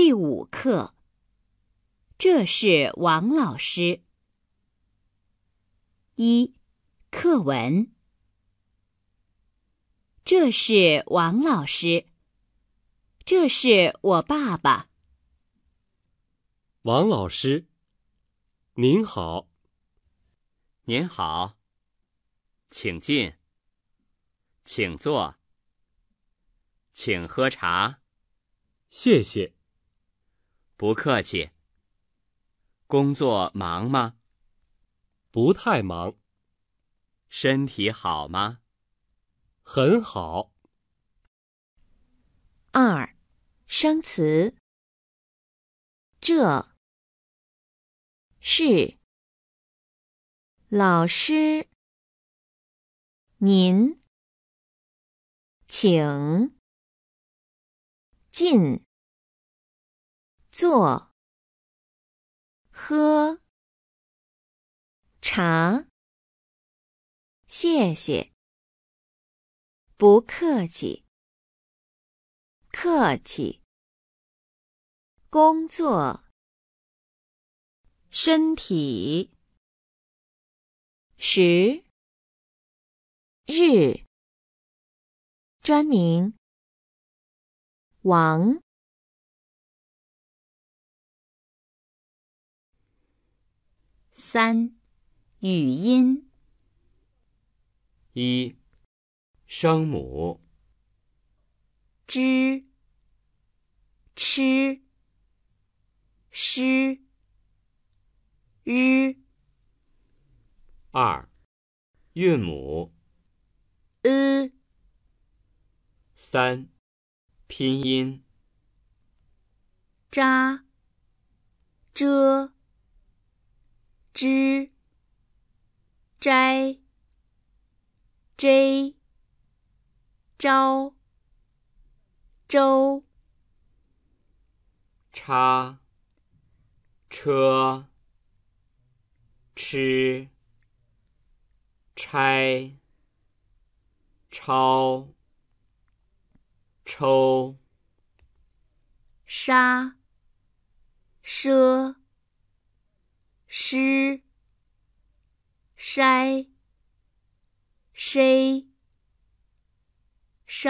第五课，这是王老师。一课文，这是王老师，这是我爸爸。王老师，您好。您好，请进，请坐，请喝茶，谢谢。不客气。工作忙吗？不太忙。身体好吗？很好。二，生词。这，是，老师，您，请进。坐，喝，茶，谢谢，不客气，客气，工作，身体，十，日，专名，王。三，语音。一，声母。知。吃。诗。日。二，韵母。呃。三，拼音。扎。遮。知、摘摘招周叉车吃拆抄抽杀赊 sh sh sh sh sh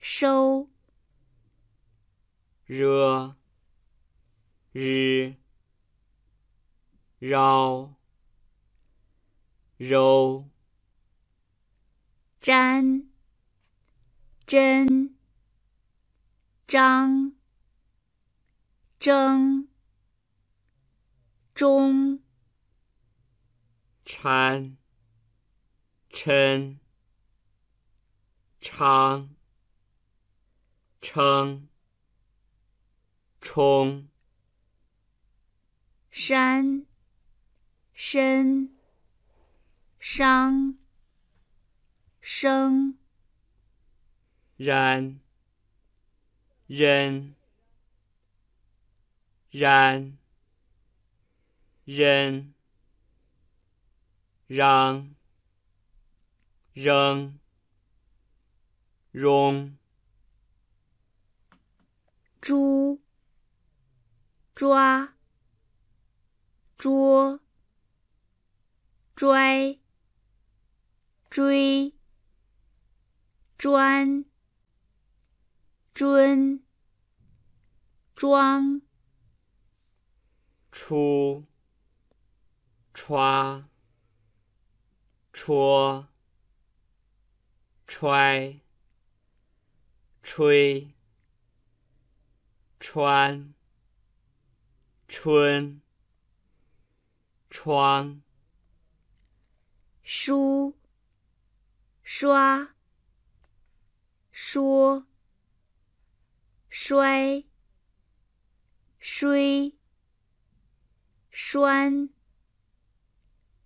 sh r r r r r r z z z z 中，搀，称昌，撑，冲，山，深，伤，生，然，扔，然。扔，嚷，扔，扔，猪，抓，捉，拽，追，专，尊，装，出。戳、戳，揣，吹，穿，春，窗，梳，刷，说，摔，摔，拴。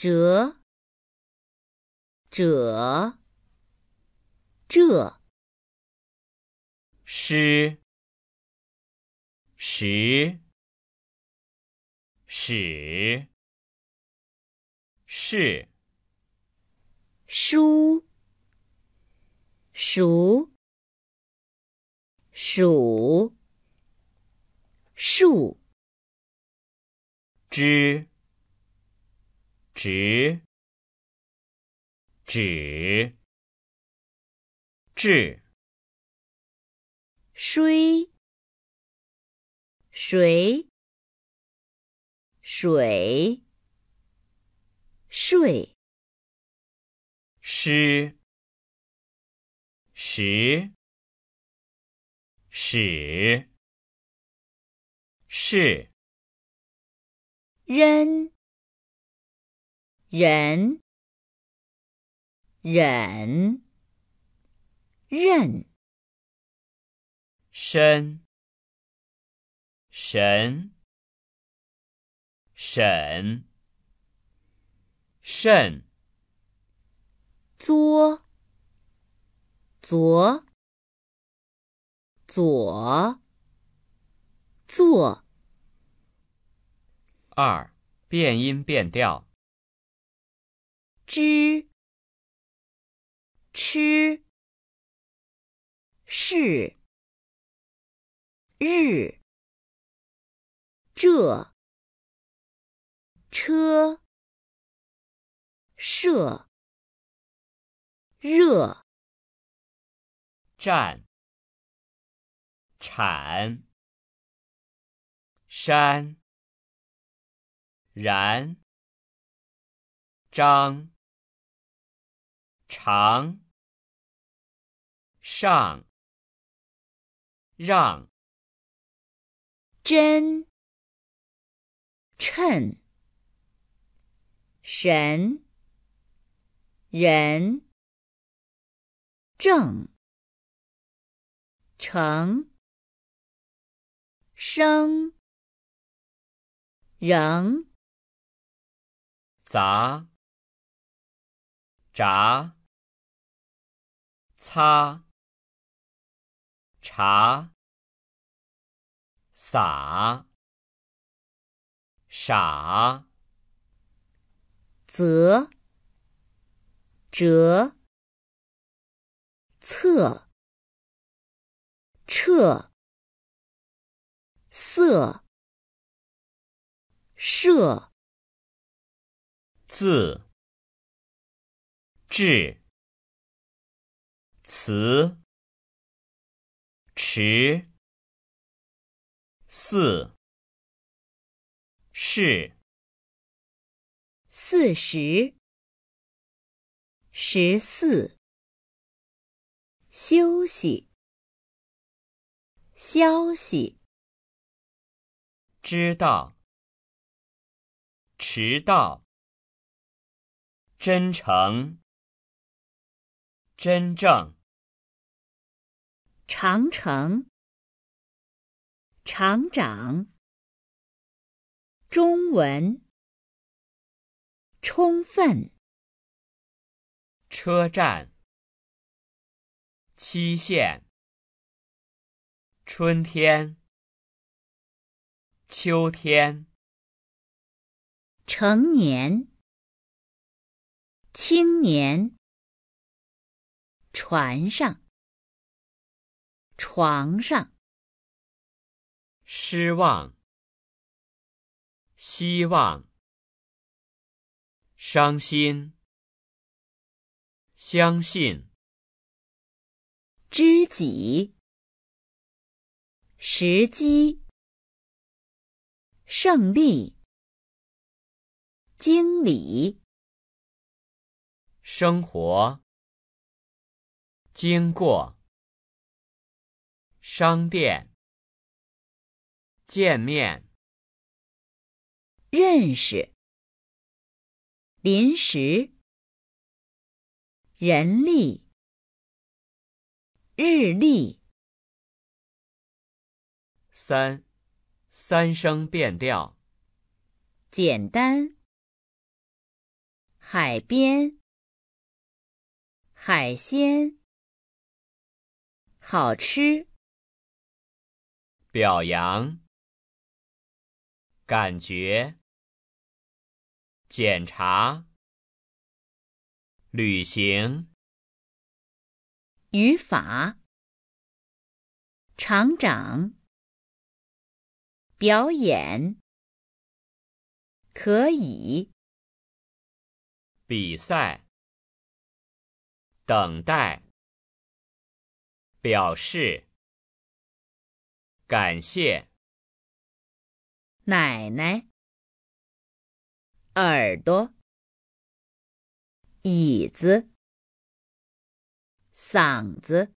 折，者，这，诗十，使，是，书，数，数，数，之。食指智水水水睡湿实屎是人忍忍任身神审慎作左左坐二变音变调。之，吃，是，日，这，车，射、热，站，产，山，然，张。长、上让真称神人正成生仍杂杂。擦、茶、洒、傻、则、折、侧、撤、色、设、字、志。词，迟，四，是，四十，十四，休息，消息，知道，迟到，真诚，真正。长城，厂长，中文，充分，车站，期限，春天，秋天，成年，青年，船上。床上，失望，希望，伤心，相信，知己，时机，胜利，经理，生活，经过。商店，见面，认识，临时，人力，日历，三，三声变调，简单，海边，海鲜，好吃。表扬，感觉，检查，旅行，语法，厂长，表演，可以，比赛，等待，表示。感谢奶奶，耳朵，椅子，嗓子。